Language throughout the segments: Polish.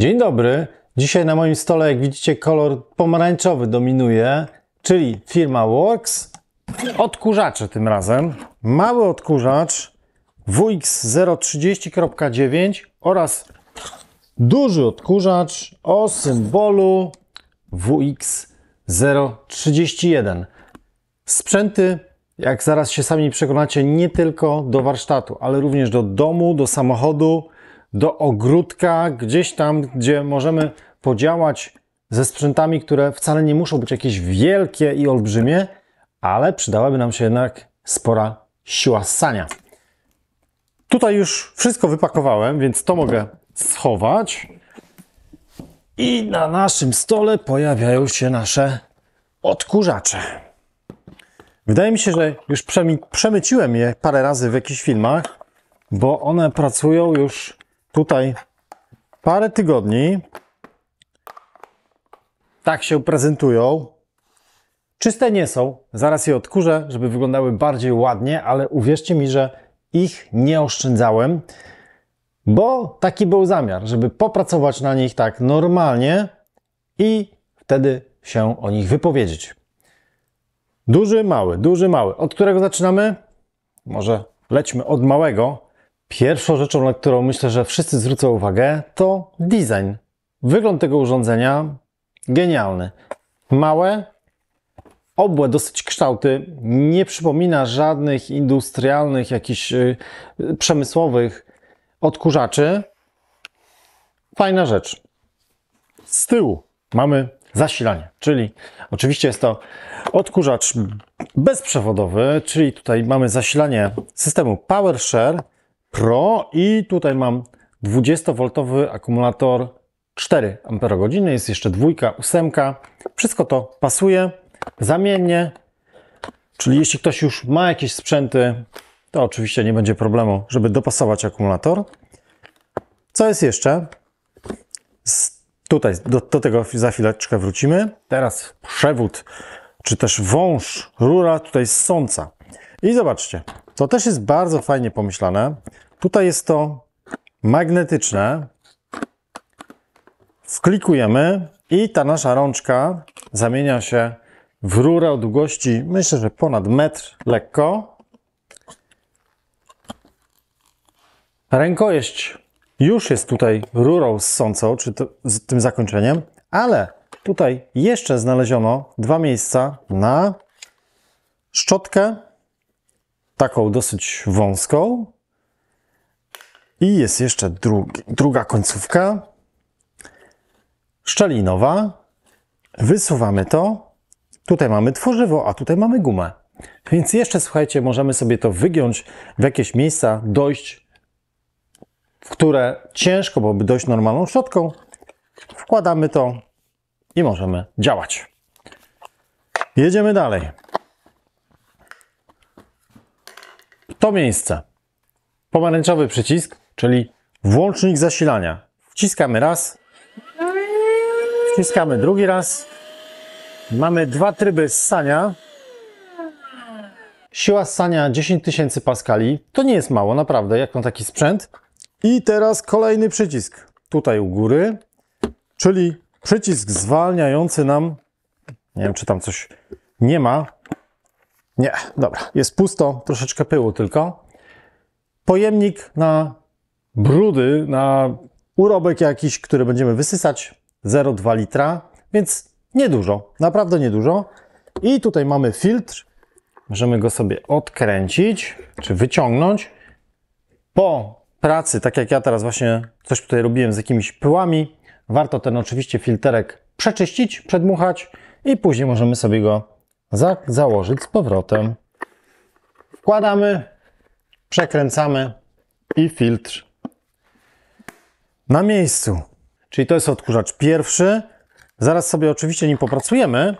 Dzień dobry. Dzisiaj na moim stole, jak widzicie, kolor pomarańczowy dominuje, czyli firma Works. Odkurzacze tym razem. Mały odkurzacz WX030.9 oraz duży odkurzacz o symbolu WX031. Sprzęty, jak zaraz się sami przekonacie, nie tylko do warsztatu, ale również do domu, do samochodu do ogródka, gdzieś tam, gdzie możemy podziałać ze sprzętami, które wcale nie muszą być jakieś wielkie i olbrzymie, ale przydałaby nam się jednak spora siła ssania. Tutaj już wszystko wypakowałem, więc to mogę schować. I na naszym stole pojawiają się nasze odkurzacze. Wydaje mi się, że już przemy przemyciłem je parę razy w jakichś filmach, bo one pracują już tutaj parę tygodni. Tak się prezentują. Czyste nie są, zaraz je odkurzę, żeby wyglądały bardziej ładnie, ale uwierzcie mi, że ich nie oszczędzałem, bo taki był zamiar, żeby popracować na nich tak normalnie i wtedy się o nich wypowiedzieć. Duży, mały, duży, mały. Od którego zaczynamy? Może lećmy od małego. Pierwszą rzeczą, na którą myślę, że wszyscy zwrócą uwagę, to design. Wygląd tego urządzenia genialny. Małe, obłe dosyć kształty, nie przypomina żadnych industrialnych, jakichś yy, przemysłowych odkurzaczy. Fajna rzecz. Z tyłu mamy zasilanie, czyli oczywiście jest to odkurzacz bezprzewodowy, czyli tutaj mamy zasilanie systemu PowerShare Pro i tutaj mam 20V akumulator 4 Ah, jest jeszcze dwójka, ósemka. Wszystko to pasuje zamiennie, czyli jeśli ktoś już ma jakieś sprzęty, to oczywiście nie będzie problemu, żeby dopasować akumulator. Co jest jeszcze? Z, tutaj do, do tego za chwileczkę wrócimy. Teraz przewód, czy też wąż, rura tutaj sąca. I zobaczcie, to też jest bardzo fajnie pomyślane. Tutaj jest to magnetyczne. Wklikujemy i ta nasza rączka zamienia się w rurę o długości, myślę, że ponad metr lekko. Rękojeść już jest tutaj rurą ssącą, czy to, z tym zakończeniem, ale tutaj jeszcze znaleziono dwa miejsca na szczotkę, taką dosyć wąską, i jest jeszcze drugi, druga końcówka, szczelinowa. Wysuwamy to. Tutaj mamy tworzywo, a tutaj mamy gumę. Więc jeszcze, słuchajcie, możemy sobie to wygiąć w jakieś miejsca, dojść, w które ciężko byłoby dojść normalną środką. Wkładamy to i możemy działać. Jedziemy dalej. To miejsce. Pomarańczowy przycisk czyli włącznik zasilania. Wciskamy raz, wciskamy drugi raz. Mamy dwa tryby ssania. Siła ssania 10 000 paskali. To nie jest mało, naprawdę, jak na taki sprzęt. I teraz kolejny przycisk. Tutaj u góry, czyli przycisk zwalniający nam. Nie wiem, czy tam coś nie ma. Nie, dobra, jest pusto, troszeczkę pyłu tylko. Pojemnik na brudy na urobek jakiś, który będziemy wysysać, 0,2 litra, więc niedużo, naprawdę niedużo. I tutaj mamy filtr, możemy go sobie odkręcić, czy wyciągnąć. Po pracy, tak jak ja teraz właśnie coś tutaj robiłem z jakimiś pyłami, warto ten oczywiście filterek przeczyścić, przedmuchać i później możemy sobie go za założyć z powrotem. Wkładamy, przekręcamy i filtr na miejscu. Czyli to jest odkurzacz pierwszy. Zaraz sobie oczywiście nim popracujemy.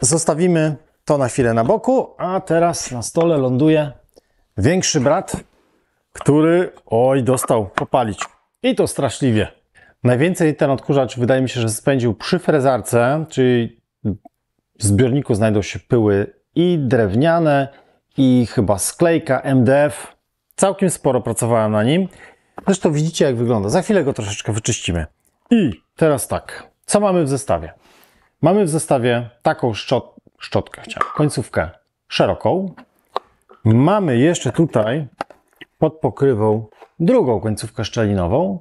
Zostawimy to na chwilę na boku, a teraz na stole ląduje większy brat, który oj dostał popalić. I to straszliwie. Najwięcej ten odkurzacz wydaje mi się, że spędził przy frezarce, czyli w zbiorniku znajdą się pyły i drewniane, i chyba sklejka MDF. Całkiem sporo pracowałem na nim. Zresztą widzicie, jak wygląda. Za chwilę go troszeczkę wyczyścimy. I teraz tak. Co mamy w zestawie? Mamy w zestawie taką szczot szczotkę, chciałem, końcówkę szeroką. Mamy jeszcze tutaj pod pokrywą drugą końcówkę szczelinową.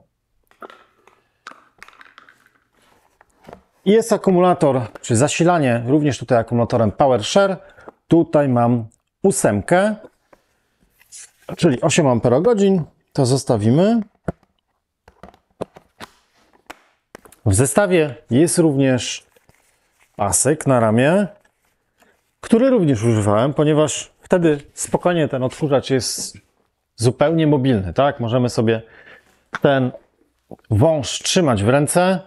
Jest akumulator, czy zasilanie również tutaj akumulatorem PowerShare. Tutaj mam ósemkę, czyli 8 Ah to zostawimy. W zestawie jest również pasek na ramię, który również używałem, ponieważ wtedy spokojnie ten odkurzacz jest zupełnie mobilny, tak? Możemy sobie ten wąż trzymać w ręce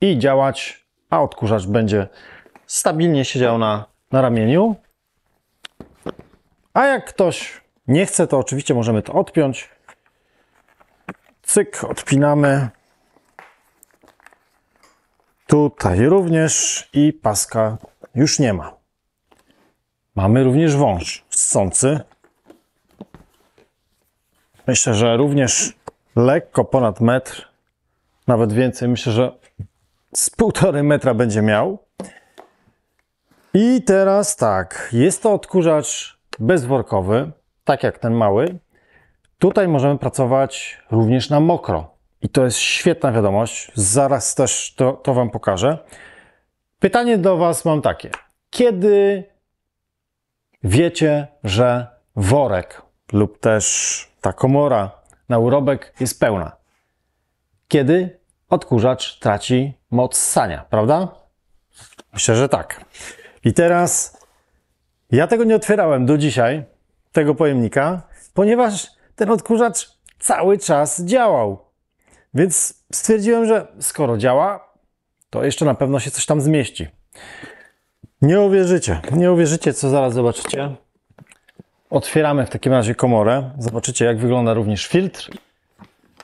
i działać, a odkurzacz będzie stabilnie siedział na, na ramieniu. A jak ktoś nie chce, to oczywiście możemy to odpiąć Cyk, odpinamy. Tutaj również i paska już nie ma. Mamy również wąż ssący. Myślę, że również lekko ponad metr, nawet więcej. Myślę, że z półtory metra będzie miał. I teraz tak, jest to odkurzacz bezworkowy, tak jak ten mały, Tutaj możemy pracować również na mokro. I to jest świetna wiadomość. Zaraz też to, to Wam pokażę. Pytanie do Was mam takie. Kiedy wiecie, że worek lub też ta komora na urobek jest pełna? Kiedy odkurzacz traci moc sania, prawda? Myślę, że tak. I teraz ja tego nie otwierałem do dzisiaj, tego pojemnika, ponieważ ten odkurzacz cały czas działał. Więc stwierdziłem, że skoro działa, to jeszcze na pewno się coś tam zmieści. Nie uwierzycie, nie uwierzycie, co zaraz zobaczycie. Otwieramy w takim razie komorę. Zobaczycie, jak wygląda również filtr.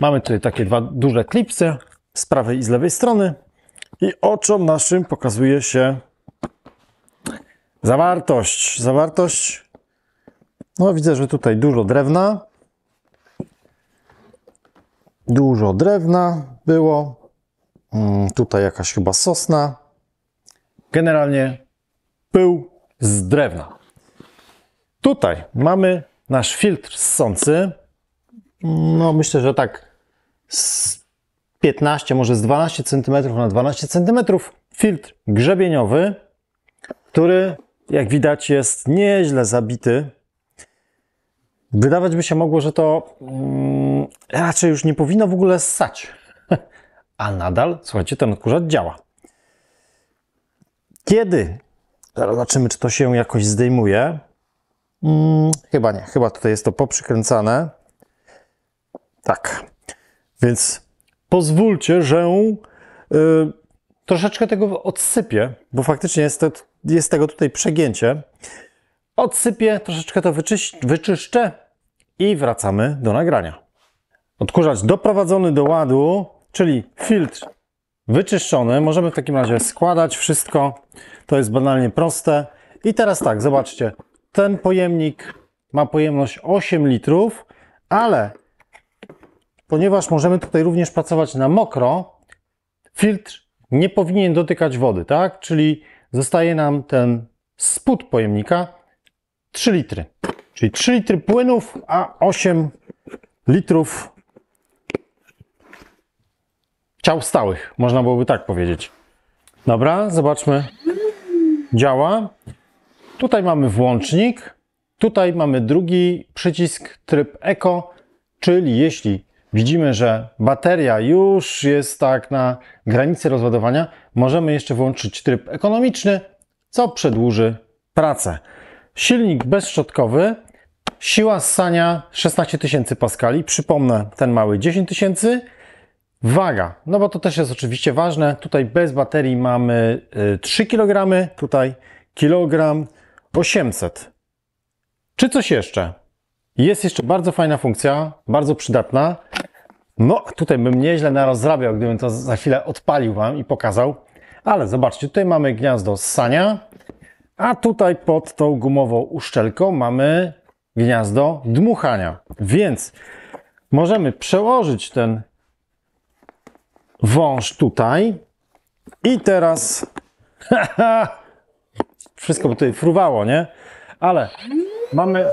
Mamy tutaj takie dwa duże klipsy z prawej i z lewej strony. I oczom naszym pokazuje się zawartość. Zawartość. No, widzę, że tutaj dużo drewna. Dużo drewna było, mm, tutaj jakaś chyba sosna. Generalnie pył z drewna. Tutaj mamy nasz filtr ssący. No myślę, że tak z 15, może z 12 cm na 12 cm filtr grzebieniowy, który jak widać jest nieźle zabity. Wydawać by się mogło, że to mm, raczej już nie powinno w ogóle ssać. A nadal, słuchajcie, ten odkurzacz działa. Kiedy? zobaczymy, czy to się jakoś zdejmuje. Hmm, chyba nie, chyba tutaj jest to poprzykręcane. Tak. Więc pozwólcie, że yy, troszeczkę tego odsypię, bo faktycznie jest, to, jest tego tutaj przegięcie. Odsypię, troszeczkę to wyczyś, wyczyszczę i wracamy do nagrania. Odkurzacz doprowadzony do ładu, czyli filtr wyczyszczony. Możemy w takim razie składać wszystko. To jest banalnie proste. I teraz tak, zobaczcie. Ten pojemnik ma pojemność 8 litrów, ale ponieważ możemy tutaj również pracować na mokro, filtr nie powinien dotykać wody, tak? Czyli zostaje nam ten spód pojemnika 3 litry. Czyli 3 litry płynów, a 8 litrów ciał stałych, można byłoby tak powiedzieć. Dobra, zobaczmy. Działa. Tutaj mamy włącznik, tutaj mamy drugi przycisk, tryb Eco, czyli jeśli widzimy, że bateria już jest tak na granicy rozładowania, możemy jeszcze włączyć tryb ekonomiczny, co przedłuży pracę. Silnik bezszczotkowy, siła ssania 16 000 paskali, przypomnę ten mały 10 000 Waga, no bo to też jest oczywiście ważne. Tutaj bez baterii mamy 3 y, kg, tutaj kilogram 800. Czy coś jeszcze? Jest jeszcze bardzo fajna funkcja, bardzo przydatna. No, tutaj bym nieźle narozrabiał, gdybym to za chwilę odpalił Wam i pokazał. Ale zobaczcie, tutaj mamy gniazdo ssania, a tutaj pod tą gumową uszczelką mamy gniazdo dmuchania. Więc możemy przełożyć ten wąż tutaj i teraz wszystko by tutaj fruwało, nie? Ale mamy...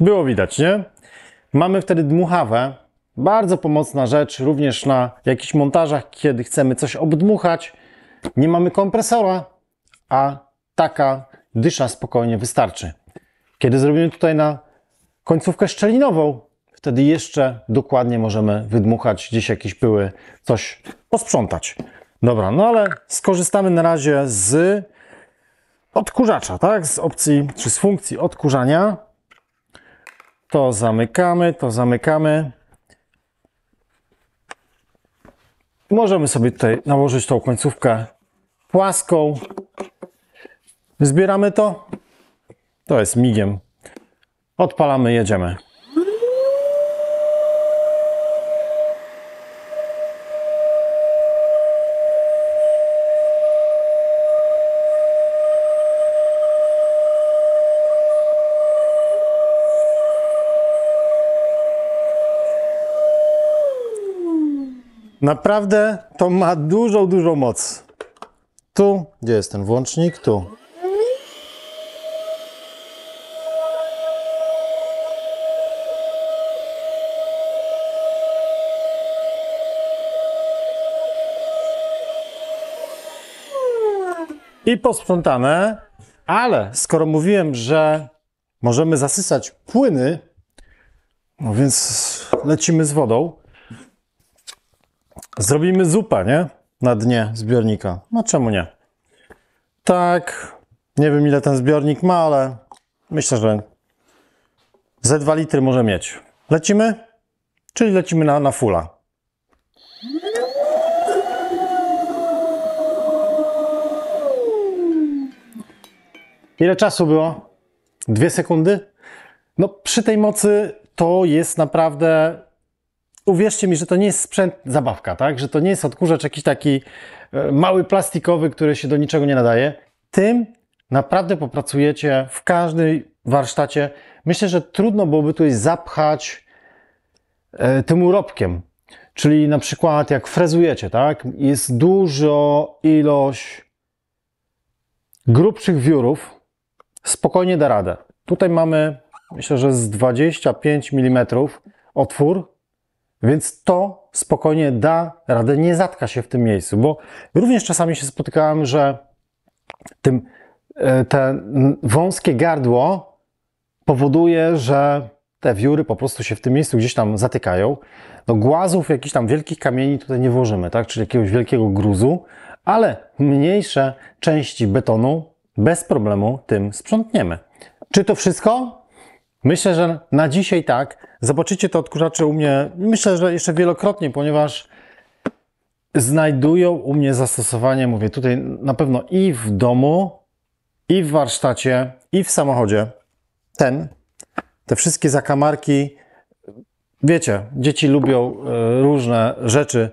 Było widać, nie? Mamy wtedy dmuchawę. Bardzo pomocna rzecz również na jakichś montażach, kiedy chcemy coś obdmuchać. Nie mamy kompresora, a taka dysza spokojnie wystarczy. Kiedy zrobimy tutaj na końcówkę szczelinową, wtedy jeszcze dokładnie możemy wydmuchać gdzieś jakieś pyły, coś posprzątać. Dobra, no ale skorzystamy na razie z odkurzacza, tak? Z opcji, czy z funkcji odkurzania. To zamykamy, to zamykamy. Możemy sobie tutaj nałożyć tą końcówkę płaską. Zbieramy to. To jest migiem. Odpalamy, jedziemy. Naprawdę to ma dużą, dużą moc. Tu, gdzie jest ten włącznik? Tu. I posprzątane, ale skoro mówiłem, że możemy zasysać płyny, no więc lecimy z wodą. Zrobimy zupę, nie? Na dnie zbiornika. No czemu nie? Tak, nie wiem ile ten zbiornik ma, ale myślę, że ze 2 litry może mieć. Lecimy? Czyli lecimy na, na fula. Ile czasu było? Dwie sekundy? No przy tej mocy to jest naprawdę uwierzcie mi, że to nie jest sprzęt zabawka, tak? Że to nie jest odkurzacz jakiś taki e, mały plastikowy, który się do niczego nie nadaje. Tym naprawdę popracujecie w każdym warsztacie. Myślę, że trudno byłoby tutaj zapchać e, tym urobkiem. Czyli na przykład jak frezujecie, tak? Jest dużo ilość grubszych wiórów. Spokojnie da radę. Tutaj mamy, myślę, że z 25 mm otwór więc to spokojnie da radę, nie zatka się w tym miejscu, bo również czasami się spotykałem, że tym, e, te wąskie gardło powoduje, że te wióry po prostu się w tym miejscu gdzieś tam zatykają. No głazów, jakichś tam wielkich kamieni tutaj nie włożymy, tak? Czyli jakiegoś wielkiego gruzu, ale mniejsze części betonu bez problemu tym sprzątniemy. Czy to wszystko? Myślę, że na dzisiaj tak. Zobaczycie to odkurzacze u mnie, myślę, że jeszcze wielokrotnie, ponieważ znajdują u mnie zastosowanie, mówię tutaj na pewno i w domu, i w warsztacie, i w samochodzie. Ten, te wszystkie zakamarki, wiecie, dzieci lubią e, różne rzeczy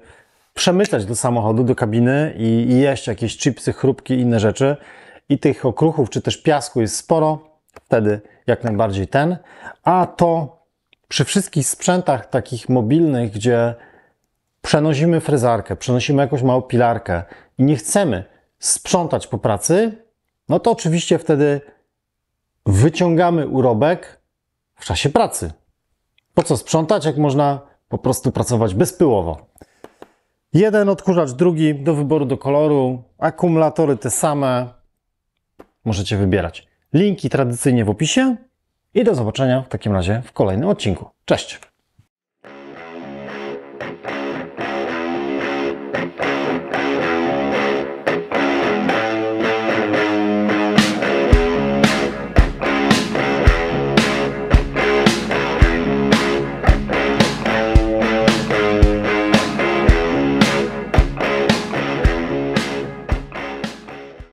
przemyśleć do samochodu, do kabiny i, i jeść jakieś chipsy, chrupki, inne rzeczy. I tych okruchów, czy też piasku jest sporo wtedy jak najbardziej ten. A to przy wszystkich sprzętach takich mobilnych, gdzie przenosimy fryzarkę, przenosimy jakąś małą pilarkę i nie chcemy sprzątać po pracy, no to oczywiście wtedy wyciągamy urobek w czasie pracy. Po co sprzątać, jak można po prostu pracować bezpyłowo? Jeden odkurzacz, drugi do wyboru do koloru, akumulatory te same. Możecie wybierać. Linki tradycyjnie w opisie i do zobaczenia w takim razie w kolejnym odcinku. Cześć!